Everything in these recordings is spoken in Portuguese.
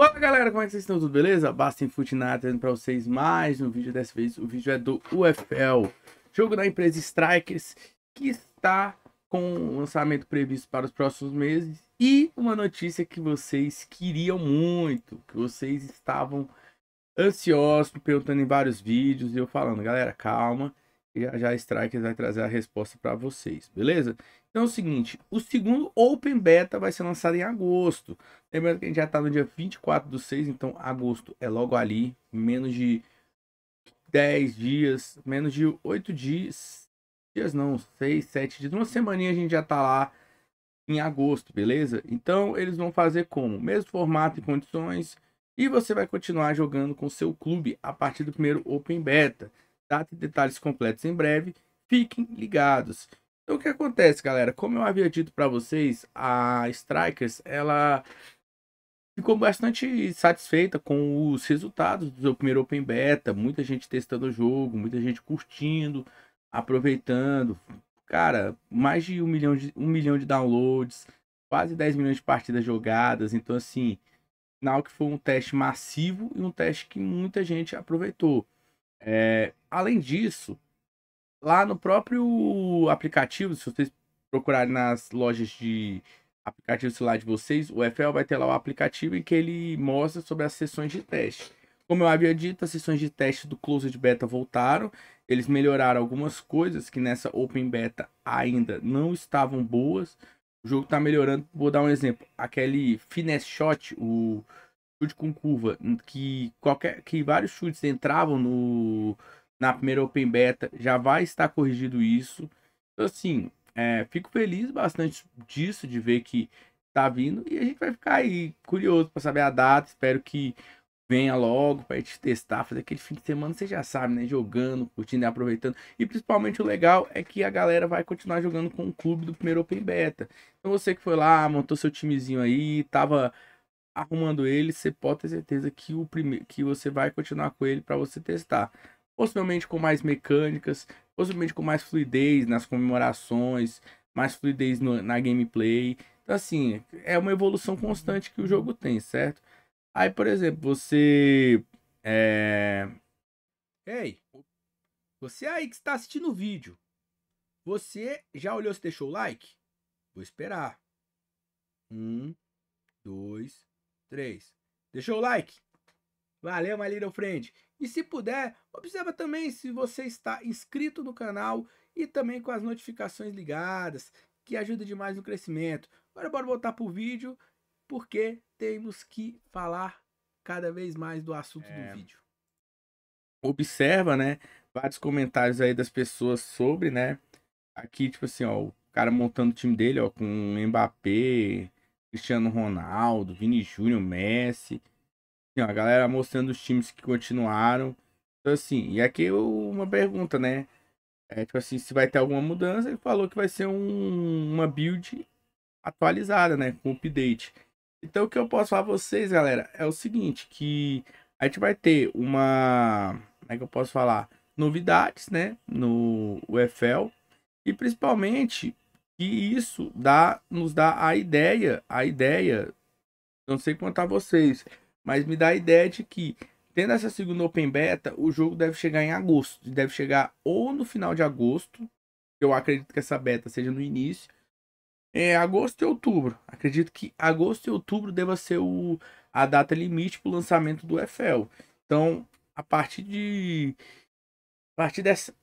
Fala galera, como é que vocês estão? Tudo beleza? Basta Futinato trazendo pra vocês mais um vídeo dessa vez. O vídeo é do UFL, jogo da empresa Strikers, que está com um lançamento previsto para os próximos meses. E uma notícia que vocês queriam muito, que vocês estavam ansiosos, perguntando em vários vídeos, e eu falando, galera, calma, já, já a Strikers vai trazer a resposta para vocês, beleza? Então é o seguinte, o segundo Open Beta vai ser lançado em agosto. Lembrando que a gente já está no dia 24 do 6, então agosto é logo ali, menos de 10 dias, menos de 8 dias, dias não, 6, 7 dias, uma semaninha a gente já está lá em agosto, beleza? Então eles vão fazer como? Mesmo formato e condições, e você vai continuar jogando com seu clube a partir do primeiro Open Beta data e detalhes completos em breve. Fiquem ligados. Então o que acontece, galera? Como eu havia dito para vocês, a Strikers, ela ficou bastante satisfeita com os resultados do seu primeiro Open Beta, muita gente testando o jogo, muita gente curtindo, aproveitando. Cara, mais de um milhão de, um milhão de downloads, quase 10 milhões de partidas jogadas. Então, assim, que foi um teste massivo e um teste que muita gente aproveitou. É, além disso, lá no próprio aplicativo, se vocês procurarem nas lojas de aplicativo celular de vocês, o FL vai ter lá o aplicativo em que ele mostra sobre as sessões de teste. Como eu havia dito, as sessões de teste do Closed Beta voltaram. Eles melhoraram algumas coisas que nessa Open Beta ainda não estavam boas. O jogo está melhorando. Vou dar um exemplo. Aquele finesse shot, o chute com curva, hum, que qualquer que vários chutes entravam no na primeira Open Beta, já vai estar corrigido isso. Então, assim, é, fico feliz bastante disso, de ver que tá vindo e a gente vai ficar aí curioso para saber a data. Espero que venha logo para gente testar, fazer aquele fim de semana, você já sabe, né? Jogando, curtindo aproveitando. E principalmente o legal é que a galera vai continuar jogando com o clube do primeiro Open Beta. Então você que foi lá, montou seu timezinho aí, tava arrumando ele, você pode ter certeza que o primeiro que você vai continuar com ele para você testar. Possivelmente com mais mecânicas, possivelmente com mais fluidez nas comemorações, mais fluidez no, na gameplay. Então assim, é uma evolução constante que o jogo tem, certo? Aí, por exemplo, você é Ei, você aí que está assistindo o vídeo, você já olhou se deixou o like? Vou esperar. Um, dois, 3. Deixou o like? Valeu, my little friend. E se puder, observa também se você está inscrito no canal e também com as notificações ligadas, que ajuda demais no crescimento. Agora bora voltar pro vídeo, porque temos que falar cada vez mais do assunto é... do vídeo. Observa, né, vários comentários aí das pessoas sobre, né, aqui tipo assim, ó, o cara montando o time dele, ó, com Mbappé, Cristiano Ronaldo, Vini Júnior, Messi. Assim, a galera mostrando os times que continuaram. Então, assim, e aqui uma pergunta, né? É tipo assim, se vai ter alguma mudança, ele falou que vai ser um, uma build atualizada, né? Com update. Então, o que eu posso falar pra vocês, galera, é o seguinte: que a gente vai ter uma. Como é que eu posso falar? Novidades, né? No UFL. E principalmente e isso dá, nos dá a ideia, a ideia, não sei a vocês, mas me dá a ideia de que, tendo essa segunda Open Beta, o jogo deve chegar em agosto. Deve chegar ou no final de agosto, eu acredito que essa beta seja no início, é agosto e outubro. Acredito que agosto e outubro deva ser o, a data limite para o lançamento do EFEL. Então, a partir de a partir dessa,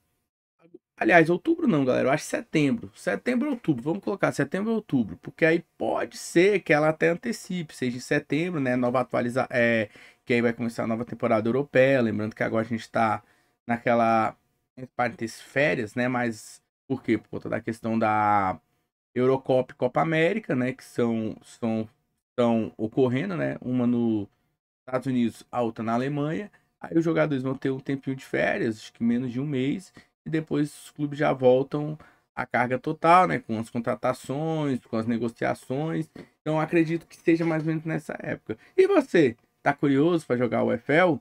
Aliás, outubro não, galera. Eu acho setembro. Setembro, outubro. Vamos colocar setembro, outubro. Porque aí pode ser que ela até antecipe. Seja em setembro, né? Nova atualização. É, que aí vai começar a nova temporada europeia. Lembrando que agora a gente tá naquela. parte parênteses, férias, né? Mas por quê? Por conta da questão da Eurocopa e Copa América, né? Que são, são, estão ocorrendo, né? Uma no Estados Unidos, a outra na Alemanha. Aí os jogadores vão ter um tempinho de férias, acho que menos de um mês e depois os clubes já voltam à carga total, né? Com as contratações, com as negociações. Então acredito que seja mais ou menos nessa época. E você, tá curioso para jogar o EFL?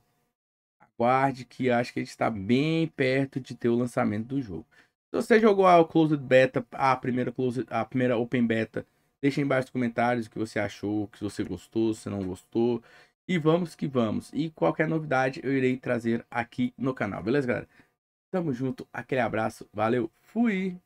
Aguarde que acho que a gente está bem perto de ter o lançamento do jogo. Se você jogou a Closed Beta, a primeira, closed, a primeira Open Beta, deixe embaixo nos comentários o que você achou, o que você gostou, se não gostou. E vamos que vamos. E qualquer novidade eu irei trazer aqui no canal, beleza, galera? Tamo junto, aquele abraço, valeu, fui!